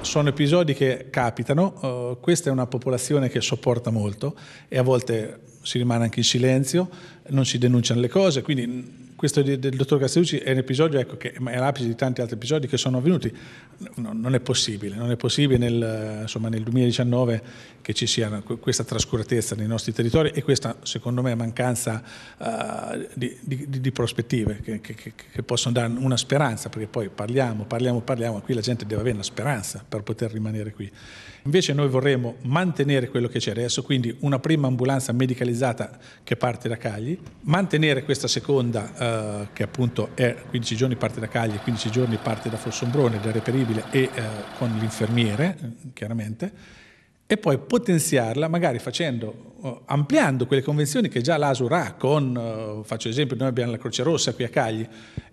Sono episodi che capitano, uh, questa è una popolazione che sopporta molto e a volte si rimane anche in silenzio, non si denunciano le cose, quindi questo del dottor Castellucci è un episodio ecco, che è l'apice di tanti altri episodi che sono avvenuti. No, non è possibile, non è possibile nel, insomma, nel 2019 che ci sia questa trascuratezza nei nostri territori e questa secondo me mancanza uh, di, di, di, prospettive che, che, che, possono dare una speranza, perché poi parliamo, parliamo, parliamo, qui la gente deve avere una speranza per poter rimanere qui. Invece noi vorremmo mantenere quello che c'è adesso, quindi una prima ambulanza medicalizzata che parte da Cagli, mantenere questa seconda... Uh, eh, che appunto è 15 giorni parte da Cagli, e 15 giorni parte da Fossombrone, da Reperibile e eh, con l'infermiere, eh, chiaramente, e poi potenziarla magari facendo, eh, ampliando quelle convenzioni che già l'ASUR ha con, faccio esempio, noi abbiamo la Croce Rossa qui a Cagli,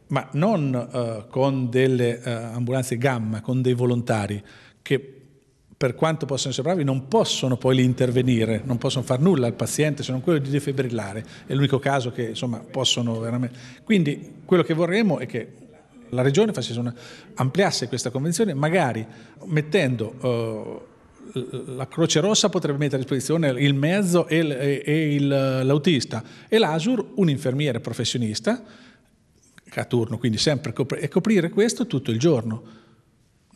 ma non con delle ambulanze gamma, con dei volontari che per quanto possano essere bravi, non possono poi lì intervenire, non possono fare nulla al paziente se non quello di defibrillare. È l'unico caso che insomma, possono veramente. Quindi quello che vorremmo è che la Regione una, ampliasse questa convenzione, magari mettendo. Eh, la Croce Rossa potrebbe mettere a disposizione il mezzo e, il, e il, l'autista e l'Asur un infermiere professionista a turno, quindi sempre copri- e coprire questo tutto il giorno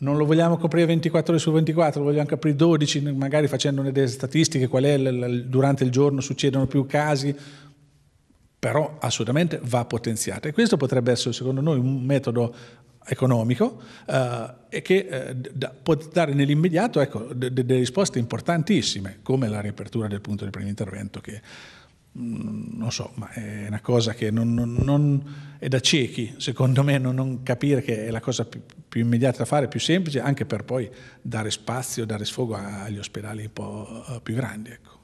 non lo vogliamo coprire 24 ore su 24, lo vogliamo coprire 12, magari facendo delle statistiche, qual è il, durante il giorno succedono più casi, però assolutamente va potenziata. E questo potrebbe essere, secondo noi, un metodo economico eh, e che eh, da, può dare nell'immediato ecco, delle de, de risposte importantissime, come la riapertura del punto di primo intervento che Mm, non so, ma è una cosa che non, non, non è da ciechi, secondo me, non, non, capire che è la cosa più, più immediata da fare, più semplice, anche per poi dare spazio, dare sfogo agli ospedali un po' eh, più grandi. Ecco.